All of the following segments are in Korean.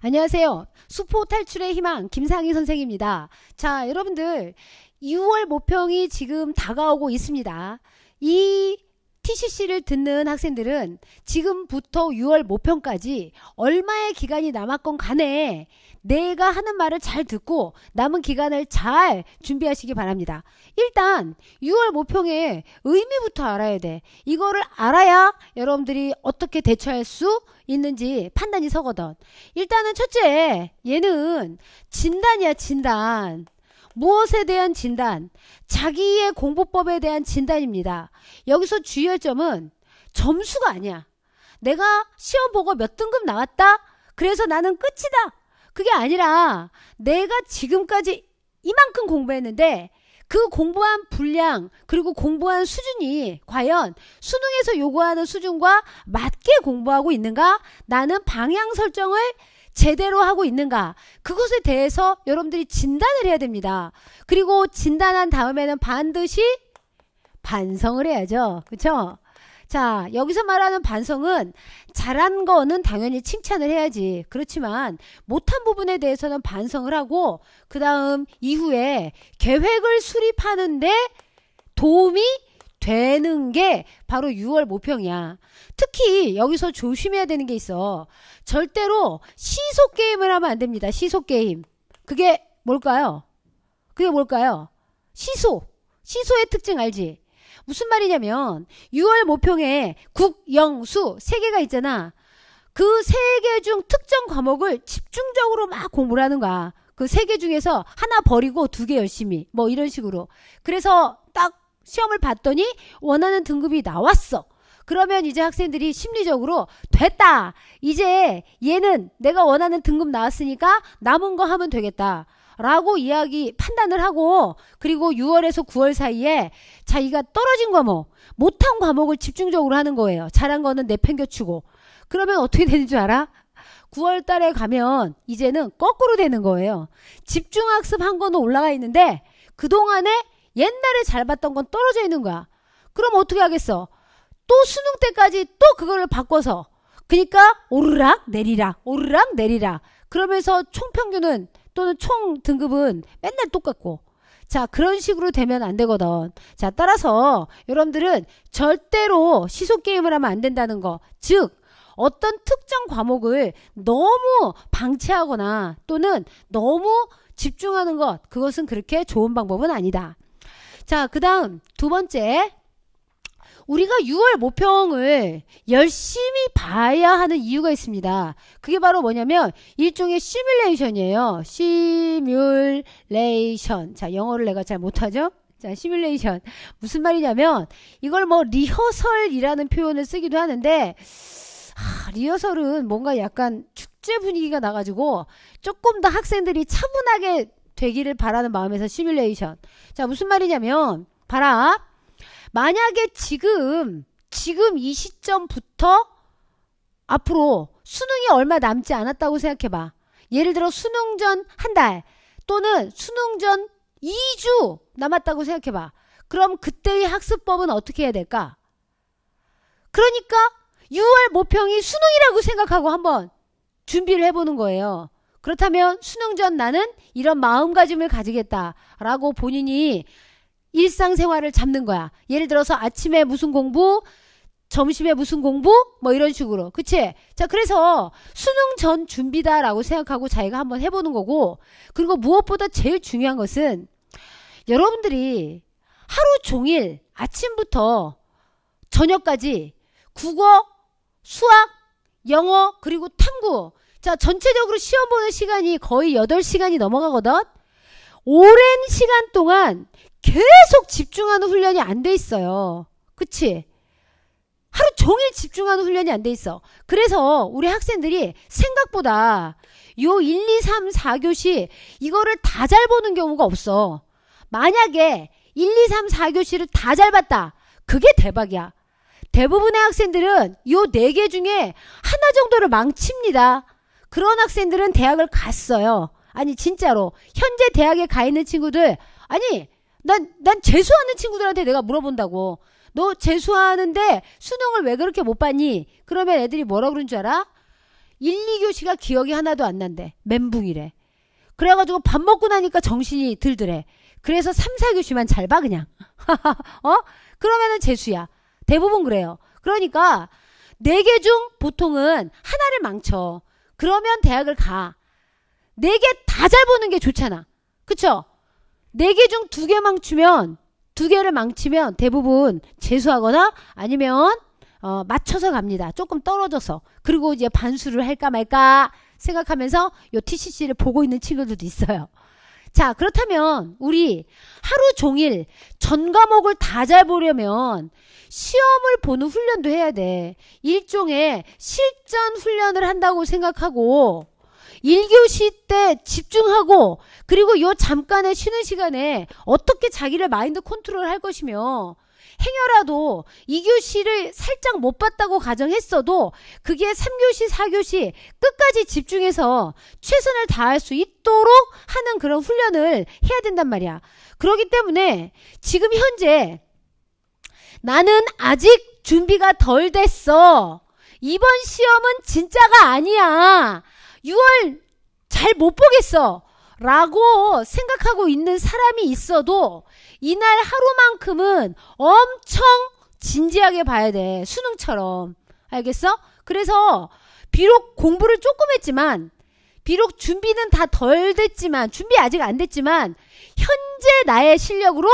안녕하세요. 수포 탈출의 희망 김상희 선생입니다. 자, 여러분들 6월 모평이 지금 다가오고 있습니다. 이 TCC를 듣는 학생들은 지금부터 6월 모평까지 얼마의 기간이 남았건 간에 내가 하는 말을 잘 듣고 남은 기간을 잘 준비하시기 바랍니다. 일단 6월 모평의 의미부터 알아야 돼. 이거를 알아야 여러분들이 어떻게 대처할 수 있는지 판단이 서거든. 일단은 첫째, 얘는 진단이야, 진단. 무엇에 대한 진단? 자기의 공부법에 대한 진단입니다. 여기서 주의할점은 점수가 아니야. 내가 시험 보고 몇 등급 나왔다? 그래서 나는 끝이다. 그게 아니라 내가 지금까지 이만큼 공부했는데 그 공부한 분량 그리고 공부한 수준이 과연 수능에서 요구하는 수준과 맞게 공부하고 있는가? 나는 방향 설정을 제대로 하고 있는가 그것에 대해서 여러분들이 진단을 해야 됩니다. 그리고 진단한 다음에는 반드시 반성을 해야죠. 그렇죠? 자, 여기서 말하는 반성은 잘한 거는 당연히 칭찬을 해야지. 그렇지만 못한 부분에 대해서는 반성을 하고 그 다음 이후에 계획을 수립하는데 도움이 되는 게 바로 6월 모평이야. 특히 여기서 조심해야 되는 게 있어. 절대로 시속 게임을 하면 안 됩니다. 시속 게임. 그게 뭘까요? 그게 뭘까요? 시소. 시소의 특징 알지? 무슨 말이냐면 6월 모평에 국영수 3 개가 있잖아. 그 세 개 중 특정 과목을 집중적으로 막 공부를 하는 거야. 그세 개 중에서 하나 버리고 두 개 열심히 뭐 이런 식으로. 그래서 딱 시험을 봤더니 원하는 등급이 나왔어. 그러면 이제 학생들이 심리적으로 됐다. 이제 얘는 내가 원하는 등급 나왔으니까 남은 거 하면 되겠다. 라고 이야기 판단을 하고 그리고 6월에서 9월 사이에 자기가 떨어진 과목, 못한 과목을 집중적으로 하는 거예요. 잘한 거는 내팽겨치고. 그러면 어떻게 되는 줄 알아? 9월 달에 가면 이제는 거꾸로 되는 거예요. 집중학습 한 거는 올라가 있는데 그동안에 옛날에 잘 봤던 건 떨어져 있는 거야. 그럼 어떻게 하겠어? 또 수능 때까지 또 그거를 바꿔서 그러니까 오르락 내리락 오르락 내리락 그러면서 총평균은 또는 총 등급은 맨날 똑같고 자 그런 식으로 되면 안 되거든 자 따라서 여러분들은 절대로 시속 게임을 하면 안 된다는 거 즉 어떤 특정 과목을 너무 방치하거나 또는 너무 집중하는 것 그것은 그렇게 좋은 방법은 아니다. 자, 그 다음 두 번째. 우리가 6월 모평을 열심히 봐야 하는 이유가 있습니다. 그게 바로 뭐냐면 일종의 시뮬레이션이에요. 시뮬레이션. 자, 영어를 내가 잘 못하죠? 자, 시뮬레이션. 무슨 말이냐면 이걸 뭐 리허설이라는 표현을 쓰기도 하는데 아, 리허설은 뭔가 약간 축제 분위기가 나가지고 조금 더 학생들이 차분하게 되기를 바라는 마음에서 시뮬레이션. 자, 무슨 말이냐면, 봐라. 만약에 지금, 지금 이 시점부터 앞으로 수능이 얼마 남지 않았다고 생각해봐. 예를 들어 수능 전 한 달, 또는 수능 전 2주 남았다고 생각해봐. 그럼 그때의 학습법은 어떻게 해야 될까? 그러니까 6월 모평이 수능이라고 생각하고 한번 준비를 해보는 거예요. 그렇다면 수능 전 나는 이런 마음가짐을 가지겠다라고 본인이 일상생활을 잡는 거야. 예를 들어서 아침에 무슨 공부, 점심에 무슨 공부, 뭐 이런 식으로. 그치? 자, 그래서 수능 전 준비다라고 생각하고 자기가 한번 해보는 거고, 그리고 무엇보다 제일 중요한 것은 여러분들이 하루 종일 아침부터 저녁까지 국어, 수학, 영어, 그리고 탐구, 자, 전체적으로 시험 보는 시간이 거의 8시간이 넘어가거든? 오랜 시간 동안 계속 집중하는 훈련이 안 돼 있어요. 그치? 하루 종일 집중하는 훈련이 안 돼 있어. 그래서 우리 학생들이 생각보다 요 1, 2, 3, 4교시 이거를 다 잘 보는 경우가 없어. 만약에 1, 2, 3, 4교시를 다 잘 봤다. 그게 대박이야. 대부분의 학생들은 요 네 개 중에 하나 정도를 망칩니다. 그런 학생들은 대학을 갔어요. 아니 진짜로 현재 대학에 가 있는 친구들 아니 난 난 재수하는 친구들한테 내가 물어본다고 너 재수하는데 수능을 왜 그렇게 못 봤니? 그러면 애들이 뭐라 그런 줄 알아? 1, 2교시가 기억이 하나도 안 난대. 멘붕이래. 그래가지고 밥 먹고 나니까 정신이 들더래. 그래서 3, 4교시만 잘 봐, 그냥. 어? 그러면은 재수야. 대부분 그래요. 그러니까, 4개 중 보통은 하나를 망쳐. 그러면 대학을 가. 네 개 다 잘 보는 게 좋잖아. 그쵸? 네개 중 두 개 망치면, 두 개를 망치면 대부분 재수하거나 아니면 어, 맞춰서 갑니다. 조금 떨어져서. 그리고 이제 반수를 할까 말까 생각하면서 요 TCC를 보고 있는 친구들도 있어요. 자, 그렇다면 우리 하루 종일 전 과목을 다 잘 보려면 시험을 보는 훈련도 해야 돼. 일종의 실전 훈련을 한다고 생각하고 1교시 때 집중하고 그리고 요 잠깐의 쉬는 시간에 어떻게 자기를 마인드 컨트롤 할 것이며 행여라도 2교시를 살짝 못 봤다고 가정했어도 그게 3교시, 4교시 끝까지 집중해서 최선을 다할 수 있도록 하는 그런 훈련을 해야 된단 말이야. 그러기 때문에 지금 현재 나는 아직 준비가 덜 됐어. 이번 시험은 진짜가 아니야. 6월 잘 못 보겠어. 라고 생각하고 있는 사람이 있어도 이날 하루만큼은 엄청 진지하게 봐야 돼. 수능처럼. 알겠어? 그래서 비록 공부를 조금 했지만 비록 준비는 다 덜 됐지만 준비 아직 안 됐지만 현재 나의 실력으로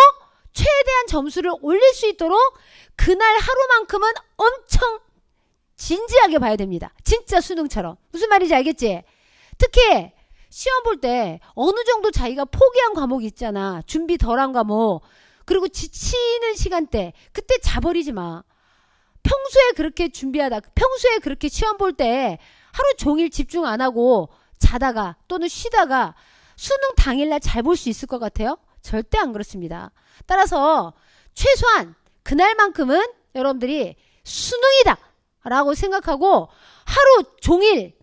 최대한 점수를 올릴 수 있도록 그날 하루만큼은 엄청 진지하게 봐야 됩니다. 진짜 수능처럼. 무슨 말인지 알겠지? 특히 시험 볼 때 어느 정도 자기가 포기한 과목이 있잖아. 준비 덜한 과목. 그리고 지치는 시간대. 그때 자버리지 마. 평소에 그렇게 준비하다, 평소에 그렇게 시험 볼 때 하루 종일 집중 안 하고 자다가 또는 쉬다가 수능 당일날 잘 볼 수 있을 것 같아요? 절대 안 그렇습니다. 따라서 최소한 그날만큼은 여러분들이 수능이다 라고 생각하고 하루 종일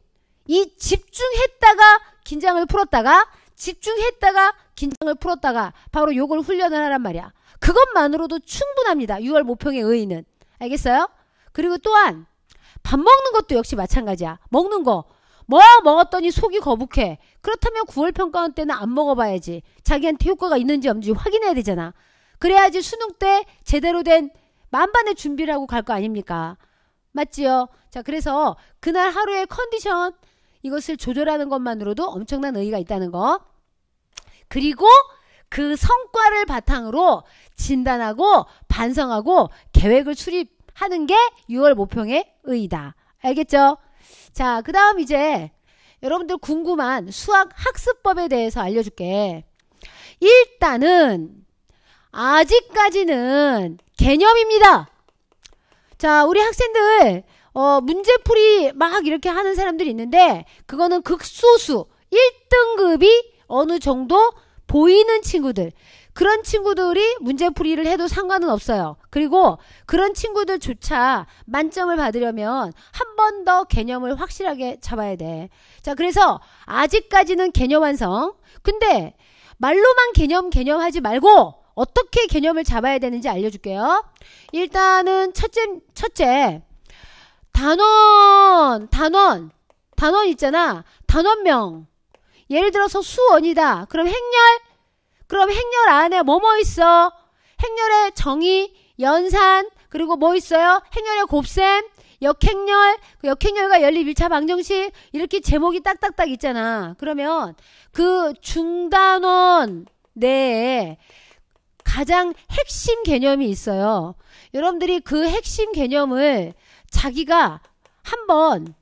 이 집중했다가 긴장을 풀었다가 집중했다가 긴장을 풀었다가 바로 요걸 훈련을 하란 말이야. 그것만으로도 충분합니다. 6월 모평의 의의는. 알겠어요? 그리고 또한 밥 먹는 것도 역시 마찬가지야. 먹는 거. 뭐 먹었더니 속이 거북해. 그렇다면 9월 평가원 때는 안 먹어봐야지. 자기한테 효과가 있는지 없는지 확인해야 되잖아. 그래야지 수능 때 제대로 된 만반의 준비를 하고 갈 거 아닙니까? 맞지요? 자, 그래서 그날 하루의 컨디션, 이것을 조절하는 것만으로도 엄청난 의의가 있다는 거. 그리고 그 성과를 바탕으로 진단하고 반성하고 계획을 수립하는 게 6월 모평의 의의다. 알겠죠? 자, 그 다음 이제 여러분들 궁금한 수학 학습법에 대해서 알려줄게. 일단은 아직까지는 개념입니다. 자, 우리 학생들 어, 문제풀이 막 이렇게 하는 사람들이 있는데 그거는 극소수 1등급이 어느 정도 보이는 친구들 그런 친구들이 문제풀이를 해도 상관은 없어요. 그리고 그런 친구들조차 만점을 받으려면 한 번 더 개념을 확실하게 잡아야 돼. 자, 그래서 아직까지는 개념 완성. 근데 말로만 개념 개념 하지 말고 어떻게 개념을 잡아야 되는지 알려줄게요. 일단은 첫째, 첫째, 단원, 단원, 단원 있잖아. 단원명. 예를 들어서 수원이다. 그럼 행렬? 그럼 행렬 안에 뭐뭐 뭐 있어? 행렬의 정의, 연산, 그리고 뭐 있어요? 행렬의 곱셈, 역행렬, 그 역행렬과 연립 1차 방정식 이렇게 제목이 딱딱딱 있잖아. 그러면 그 중단원 내에 가장 핵심 개념이 있어요. 여러분들이 그 핵심 개념을 자기가 한번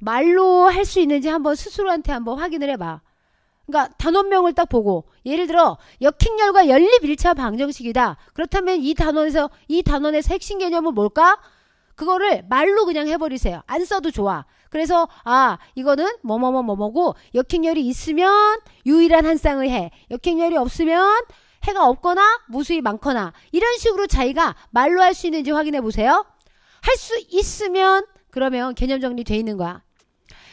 말로 할 수 있는지 한번 스스로한테 한번 확인을 해봐. 그러니까 단원명을 딱 보고 예를 들어 역행렬과 연립 일차 방정식이다. 그렇다면 이 단원에서 이 단원에서 핵심 개념은 뭘까? 그거를 말로 그냥 해버리세요. 안 써도 좋아. 그래서 아 이거는 뭐뭐뭐 뭐뭐고 역행렬이 있으면 유일한 한쌍의 해. 역행렬이 없으면 해가 없거나 무수히 많거나 이런 식으로 자기가 말로 할 수 있는지 확인해 보세요. 할수 있으면 그러면 개념 정리 돼 있는 거야.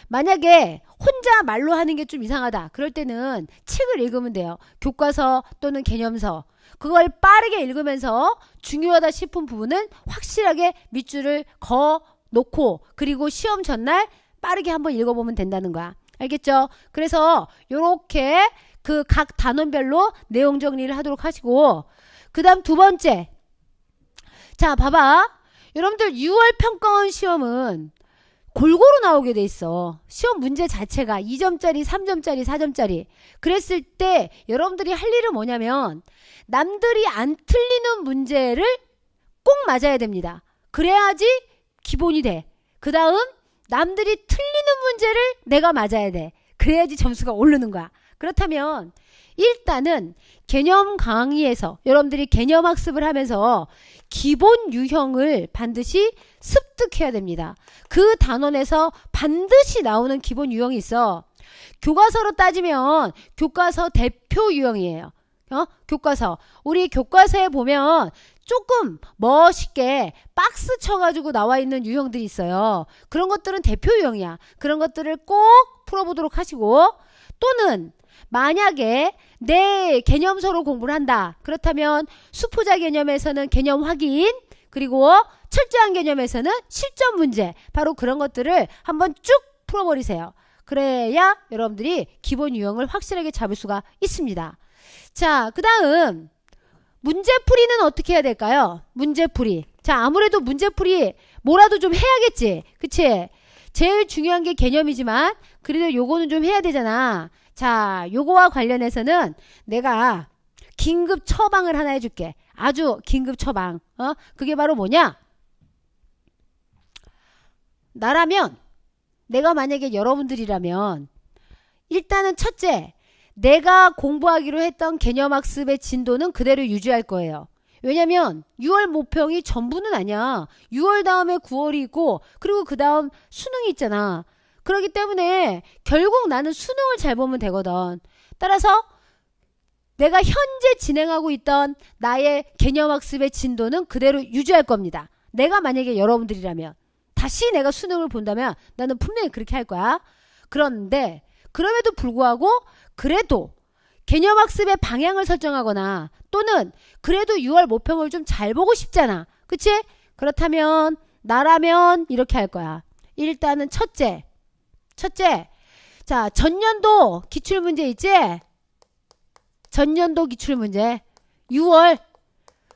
만약에 혼자 말로 하는 게 좀 이상하다. 그럴 때는 책을 읽으면 돼요. 교과서 또는 개념서. 그걸 빠르게 읽으면서 중요하다 싶은 부분은 확실하게 밑줄을 거 놓고 그리고 시험 전날 빠르게 한번 읽어보면 된다는 거야. 알겠죠? 그래서 요렇게 그 각 단원별로 내용 정리를 하도록 하시고 그 다음 두 번째 자 봐봐 여러분들 6월 평가원 시험은 골고루 나오게 돼 있어. 시험 문제 자체가 2점짜리, 3점짜리, 4점짜리. 그랬을 때 여러분들이 할 일은 뭐냐면 남들이 안 틀리는 문제를 꼭 맞아야 됩니다. 그래야지 기본이 돼. 그 다음 남들이 틀리는 문제를 내가 맞아야 돼. 그래야지 점수가 오르는 거야. 그렇다면 일단은 개념 강의에서 여러분들이 개념 학습을 하면서 기본 유형을 반드시 습득해야 됩니다. 그 단원에서 반드시 나오는 기본 유형이 있어. 교과서로 따지면 교과서 대표 유형이에요. 어? 교과서. 우리 교과서에 보면 조금 멋있게 박스 쳐가지고 나와 있는 유형들이 있어요. 그런 것들은 대표 유형이야. 그런 것들을 꼭 풀어보도록 하시고 또는 만약에 내 개념서로 공부를 한다. 그렇다면 수포자 개념에서는 개념 확인, 그리고 철저한 개념에서는 실전 문제, 바로 그런 것들을 한번 쭉 풀어버리세요. 그래야 여러분들이 기본 유형을 확실하게 잡을 수가 있습니다. 자, 그 다음 문제풀이는 어떻게 해야 될까요? 문제풀이. 자, 아무래도 문제풀이 뭐라도 좀 해야겠지. 그치? 제일 중요한 게 개념이지만 그래도 요거는 좀 해야 되잖아. 자, 요거와 관련해서는 내가 긴급 처방을 하나 해줄게. 아주 긴급 처방. 어? 그게 바로 뭐냐? 나라면, 내가 만약에 여러분들이라면, 일단은 첫째, 내가 공부하기로 했던 개념학습의 진도는 그대로 유지할 거예요. 왜냐면 6월 모평이 전부는 아니야. 6월 다음에 9월이 있고 그리고 그 다음 수능이 있잖아. 그렇기 때문에 결국 나는 수능을 잘 보면 되거든. 따라서 내가 현재 진행하고 있던 나의 개념학습의 진도는 그대로 유지할 겁니다. 내가 만약에 여러분들이라면 다시 내가 수능을 본다면 나는 분명히 그렇게 할 거야. 그런데 그럼에도 불구하고 그래도 개념학습의 방향을 설정하거나 또는 그래도 6월 모평을 좀 잘 보고 싶잖아. 그치? 그렇다면 나라면 이렇게 할 거야. 일단은 첫째, 첫째, 자, 전년도 기출문제 있지? 전년도 기출문제. 6월.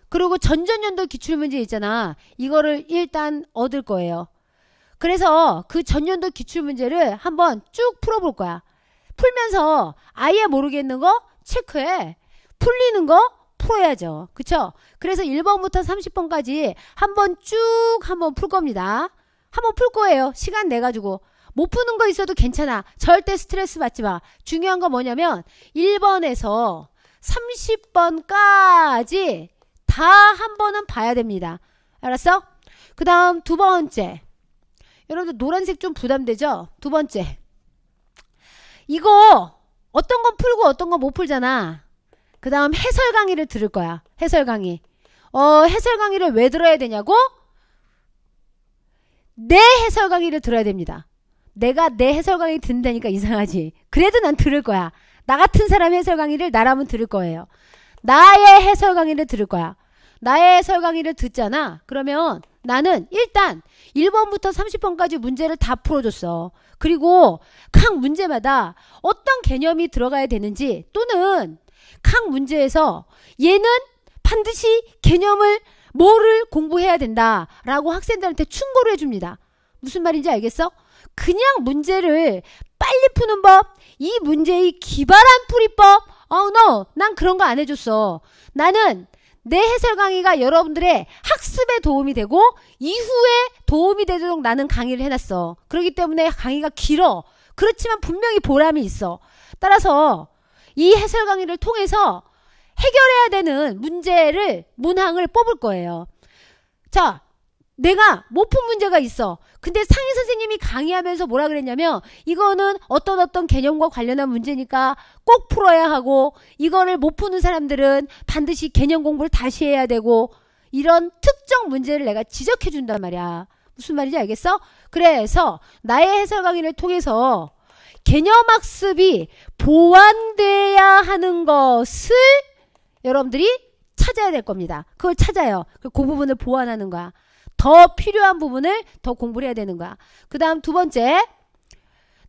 그리고 전전년도 기출문제 있잖아. 이거를 일단 얻을 거예요. 그래서 그 전년도 기출문제를 한번 쭉 풀어볼 거야. 풀면서 아예 모르겠는 거 체크해. 풀리는 거 풀어야죠. 그쵸? 그래서 1번부터 30번까지 한번 쭉 한번 풀 겁니다. 한번 풀 거예요. 시간 내가지고. 못 푸는 거 있어도 괜찮아. 절대 스트레스 받지 마. 중요한 건 뭐냐면 1번에서 30번까지 다 한 번은 봐야 됩니다. 알았어? 그 다음 두 번째. 여러분들 노란색 좀 부담되죠? 두 번째. 이거 어떤 건 풀고 어떤 건 못 풀잖아. 그 다음 해설 강의를 들을 거야. 해설 강의. 어, 해설 강의를 왜 들어야 되냐고? 내 해설 강의를 들어야 됩니다. 내가 내 해설 강의 듣는다니까 이상하지. 그래도 난 들을 거야. 나 같은 사람 의 해설 강의를 나라면 들을 거예요. 나의 해설 강의를 들을 거야. 나의 해설 강의를 듣잖아. 그러면 나는 일단 1번부터 30번까지 문제를 다 풀어줬어. 그리고 각 문제마다 어떤 개념이 들어가야 되는지 또는 각 문제에서 얘는 반드시 개념을 뭐를 공부해야 된다라고 학생들한테 충고를 해줍니다. 무슨 말인지 알겠어? 그냥 문제를 빨리 푸는 법, 이 문제의 기발한 풀이법, 어, oh, no, 난 그런 거 안 해줬어. 나는 내 해설 강의가 여러분들의 학습에 도움이 되고 이후에 도움이 되도록 나는 강의를 해놨어. 그렇기 때문에 강의가 길어. 그렇지만 분명히 보람이 있어. 따라서 이 해설 강의를 통해서 해결해야 되는 문제를 문항을 뽑을 거예요. 자, 내가 못 푼 문제가 있어. 근데 상희 선생님이 강의하면서 뭐라 그랬냐면 이거는 어떤 어떤 개념과 관련한 문제니까 꼭 풀어야 하고 이거를 못 푸는 사람들은 반드시 개념 공부를 다시 해야 되고 이런 특정 문제를 내가 지적해 준단 말이야. 무슨 말인지 알겠어? 그래서 나의 해설 강의를 통해서 개념 학습이 보완돼야 하는 것을 여러분들이 찾아야 될 겁니다. 그걸 찾아요. 그, 그 부분을 보완하는 거야. 더 필요한 부분을 더 공부를 해야 되는 거야. 그 다음 두 번째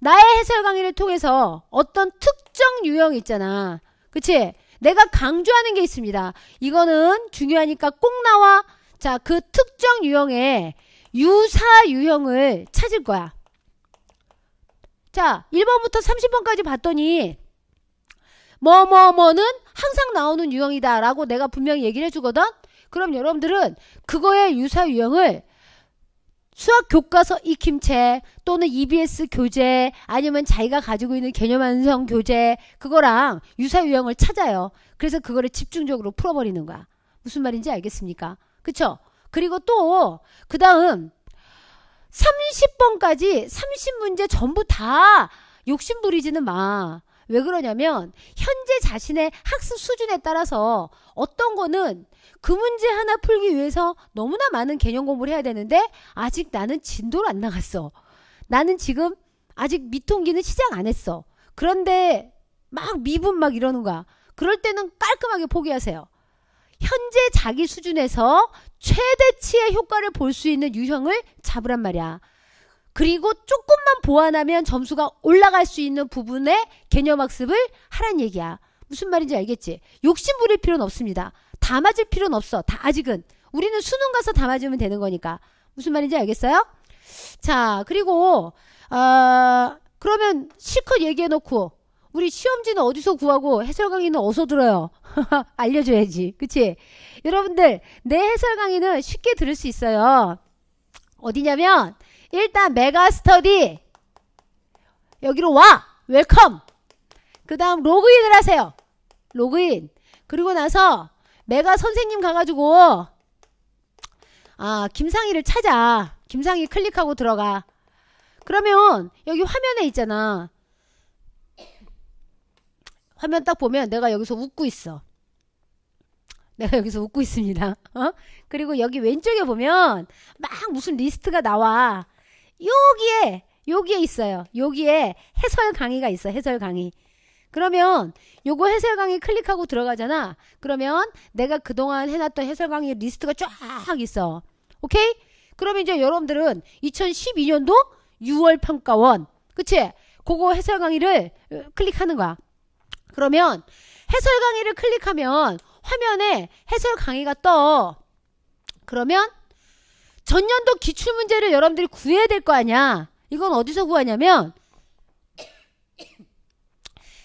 나의 해설 강의를 통해서 어떤 특정 유형 있잖아. 그치? 내가 강조하는 게 있습니다. 이거는 중요하니까 꼭 나와. 자, 그 특정 유형의 유사 유형을 찾을 거야. 자, 1번부터 30번까지 봤더니 뭐뭐뭐는 항상 나오는 유형이다라고 내가 분명히 얘기를 해주거든. 그럼 여러분들은 그거의 유사 유형을 수학 교과서 익힘 책 또는 EBS 교재 아니면 자기가 가지고 있는 개념 완성 교재 그거랑 유사 유형을 찾아요. 그래서 그거를 집중적으로 풀어버리는 거야. 무슨 말인지 알겠습니까? 그쵸? 그리고 또 그 다음 30번까지 30문제 전부 다 욕심 부리지는 마. 왜 그러냐면 현재 자신의 학습 수준에 따라서 어떤 거는 그 문제 하나 풀기 위해서 너무나 많은 개념 공부를 해야 되는데 아직 나는 진도를 안 나갔어. 나는 지금 아직 미통기는 시작 안 했어. 그런데 막 미분 막 이러는 거야. 그럴 때는 깔끔하게 포기하세요. 현재 자기 수준에서 최대치의 효과를 볼 수 있는 유형을 잡으란 말이야. 그리고 조금만 보완하면 점수가 올라갈 수 있는 부분의 개념 학습을 하란 얘기야. 무슨 말인지 알겠지? 욕심 부릴 필요는 없습니다. 다 맞을 필요는 없어. 다 아직은. 우리는 수능 가서 다 맞으면 되는 거니까. 무슨 말인지 알겠어요? 자, 그리고 어, 그러면 실컷 얘기해 놓고 우리 시험지는 어디서 구하고 해설 강의는 어디서 들어요? 알려줘야지. 그치? 여러분들, 내 해설 강의는 쉽게 들을 수 있어요. 어디냐면, 일단 메가스터디 여기로 와 웰컴 그 다음 로그인을 하세요 로그인 그리고 나서 메가 선생님 가가지고 아 김상희를 찾아 김상희 클릭하고 들어가 그러면 여기 화면에 있잖아 화면 딱 보면 내가 여기서 웃고 있어 내가 여기서 웃고 있습니다. 어? 그리고 여기 왼쪽에 보면 막 무슨 리스트가 나와. 여기에 여기에 있어요. 여기에 해설 강의가 있어. 해설 강의. 그러면 요거 해설 강의 클릭하고 들어가잖아. 그러면 내가 그동안 해놨던 해설 강의 리스트가 쫙 있어. 오케이? 그러면 이제 여러분들은 2012년도 6월 평가원. 그치? 그거 해설 강의를 클릭하는 거야. 그러면 해설 강의를 클릭하면 화면에 해설 강의가 떠. 그러면 전년도 기출 문제를 여러분들이 구해야 될 거 아니야. 이건 어디서 구하냐면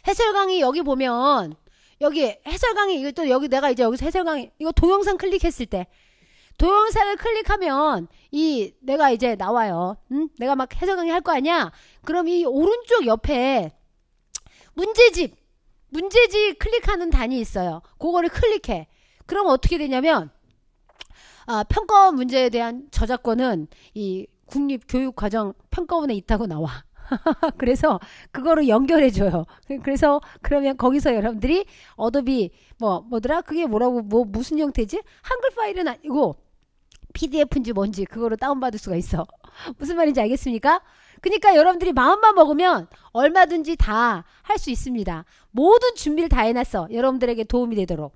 해설 강의 여기 보면 여기 해설 강의 이것도 여기 내가 이제 여기서 해설 강의 이거 동영상 클릭했을 때 동영상을 클릭하면 이 내가 이제 나와요. 응? 내가 막 해설 강의 할 거 아니야. 그럼 이 오른쪽 옆에 문제집 문제집 클릭하는 단이 있어요. 그거를 클릭해. 그럼 어떻게 되냐면 아, 평가 문제에 대한 저작권은 이 국립교육과정 평가원에 있다고 나와. 그래서 그거로 연결해 줘요. 그래서 그러면 거기서 여러분들이 어도비 뭐 뭐더라 그게 뭐라고 뭐 무슨 형태지? 한글 파일은 아니고 PDF인지 뭔지 그거로 다운받을 수가 있어. 무슨 말인지 알겠습니까? 그러니까 여러분들이 마음만 먹으면 얼마든지 다 할 수 있습니다. 모든 준비를 다 해놨어. 여러분들에게 도움이 되도록.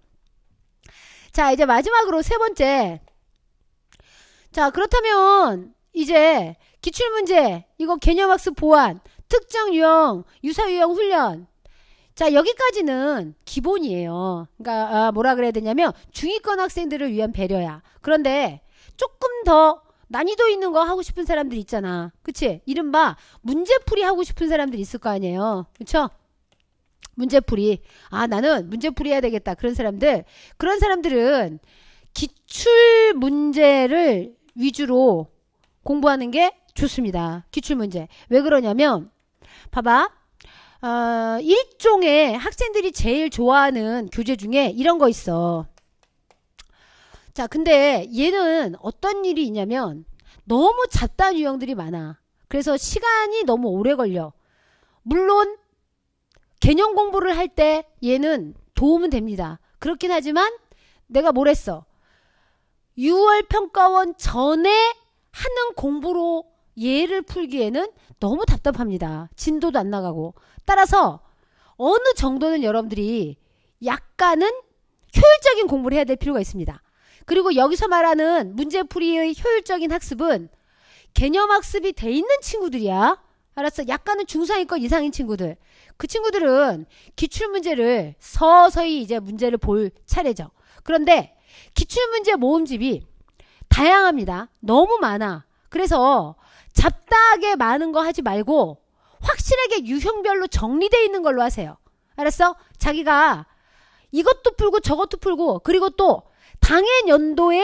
자 이제 마지막으로 세 번째 자, 그렇다면 이제 기출문제, 이거 개념학습 보완, 특정 유형, 유사 유형 훈련. 자, 여기까지는 기본이에요. 그러니까 아, 뭐라 그래야 되냐면 중위권 학생들을 위한 배려야. 그런데 조금 더 난이도 있는 거 하고 싶은 사람들 있잖아. 그치? 이른바 문제풀이 하고 싶은 사람들 있을 거 아니에요. 그쵸? 문제풀이. 아, 나는 문제풀이 해야 되겠다. 그런 사람들. 그런 사람들은 기출 문제를 위주로 공부하는 게 좋습니다. 기출문제. 왜 그러냐면 봐봐. 어, 일종의 학생들이 제일 좋아하는 교재 중에 이런 거 있어. 자, 근데 얘는 어떤 일이 있냐면 너무 잡단 유형들이 많아. 그래서 시간이 너무 오래 걸려. 물론 개념 공부를 할 때 얘는 도움은 됩니다. 그렇긴 하지만 내가 뭘 했어? 6월 평가원 전에 하는 공부로 예를 풀기에는 너무 답답합니다. 진도도 안 나가고. 따라서 어느 정도는 여러분들이 약간은 효율적인 공부를 해야 될 필요가 있습니다. 그리고 여기서 말하는 문제풀이의 효율적인 학습은 개념 학습이 돼 있는 친구들이야. 알았어. 약간은 중상위권 이상인 친구들. 그 친구들은 기출 문제를 서서히 이제 문제를 볼 차례죠. 그런데 기출문제 모음집이 다양합니다. 너무 많아. 그래서 잡다하게 많은 거 하지 말고 확실하게 유형별로 정리되어 있는 걸로 하세요. 알았어? 자기가 이것도 풀고 저것도 풀고 그리고 또 당해 연도에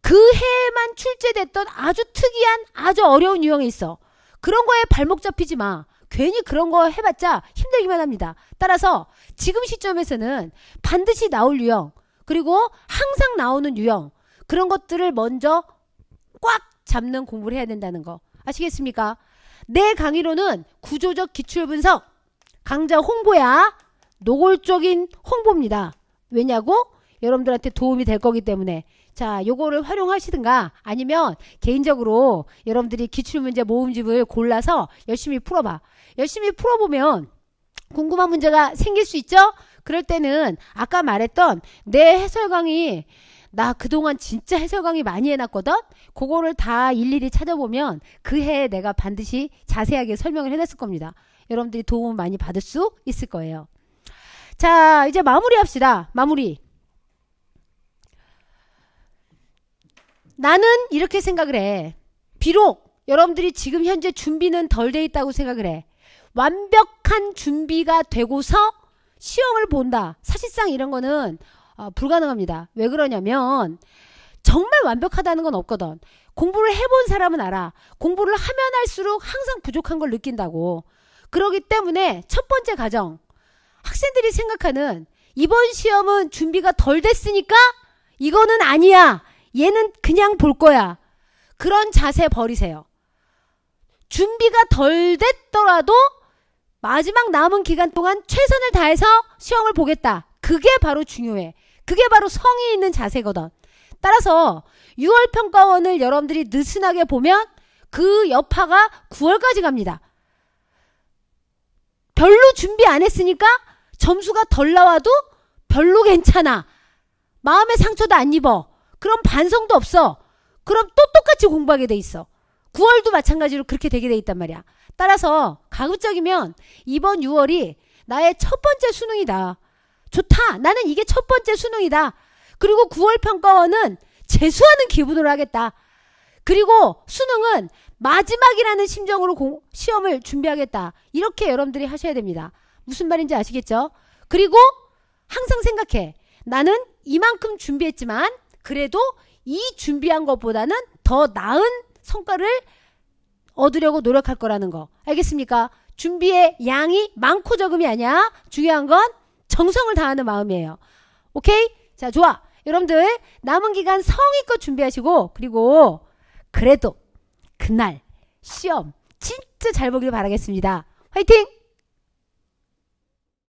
그 해에만 출제됐던 아주 특이한 아주 어려운 유형이 있어. 그런 거에 발목 잡히지 마. 괜히 그런 거 해봤자 힘들기만 합니다. 따라서 지금 시점에서는 반드시 나올 유형, 그리고 항상 나오는 유형 그런 것들을 먼저 꽉 잡는 공부를 해야 된다는 거 아시겠습니까? 내 강의로는 구조적 기출 분석, 강좌 홍보야 노골적인 홍보입니다. 왜냐고? 여러분들한테 도움이 될 거기 때문에 자 요거를 활용하시든가 아니면 개인적으로 여러분들이 기출문제 모음집을 골라서 열심히 풀어봐 열심히 풀어보면 궁금한 문제가 생길 수 있죠 그럴 때는 아까 말했던 내 해설 강의 나 그동안 진짜 해설 강의 많이 해놨거든? 그거를 다 일일이 찾아보면 그 해에 내가 반드시 자세하게 설명을 해놨을 겁니다. 여러분들이 도움 을 많이 받을 수 있을 거예요. 자, 이제 마무리 합시다. 마무리. 나는 이렇게 생각을 해. 비록 여러분들이 지금 현재 준비는 덜 돼 있다고 생각을 해. 완벽한 준비가 되고서 시험을 본다. 사실상 이런 거는 어, 불가능합니다. 왜 그러냐면 정말 완벽하다는 건 없거든. 공부를 해본 사람은 알아. 공부를 하면 할수록 항상 부족한 걸 느낀다고. 그러기 때문에 첫 번째 가정. 학생들이 생각하는 이번 시험은 준비가 덜 됐으니까 이거는 아니야. 얘는 그냥 볼 거야. 그런 자세 버리세요. 준비가 덜 됐더라도 마지막 남은 기간 동안 최선을 다해서 시험을 보겠다. 그게 바로 중요해. 그게 바로 성이 있는 자세거든. 따라서 6월 평가원을 여러분들이 느슨하게 보면 그 여파가 9월까지 갑니다. 별로 준비 안 했으니까 점수가 덜 나와도 별로 괜찮아. 마음의 상처도 안 입어. 그럼 반성도 없어. 그럼 또 똑같이 공부하게 돼 있어. 9월도 마찬가지로 그렇게 되게 돼 있단 말이야. 따라서 가급적이면 이번 6월이 나의 첫 번째 수능이다. 좋다. 나는 이게 첫 번째 수능이다. 그리고 9월 평가원은 재수하는 기분으로 하겠다. 그리고 수능은 마지막이라는 심정으로 공, 시험을 준비하겠다. 이렇게 여러분들이 하셔야 됩니다. 무슨 말인지 아시겠죠? 그리고 항상 생각해. 나는 이만큼 준비했지만 그래도 이 준비한 것보다는 더 나은 성과를 얻으려고 노력할 거라는 거. 알겠습니까? 준비의 양이 많고 적음이 아니야. 중요한 건 정성을 다하는 마음이에요. 오케이? 자, 좋아. 여러분들 남은 기간 성의껏 준비하시고 그리고 그래도 그날 시험 진짜 잘 보길 바라겠습니다. 화이팅!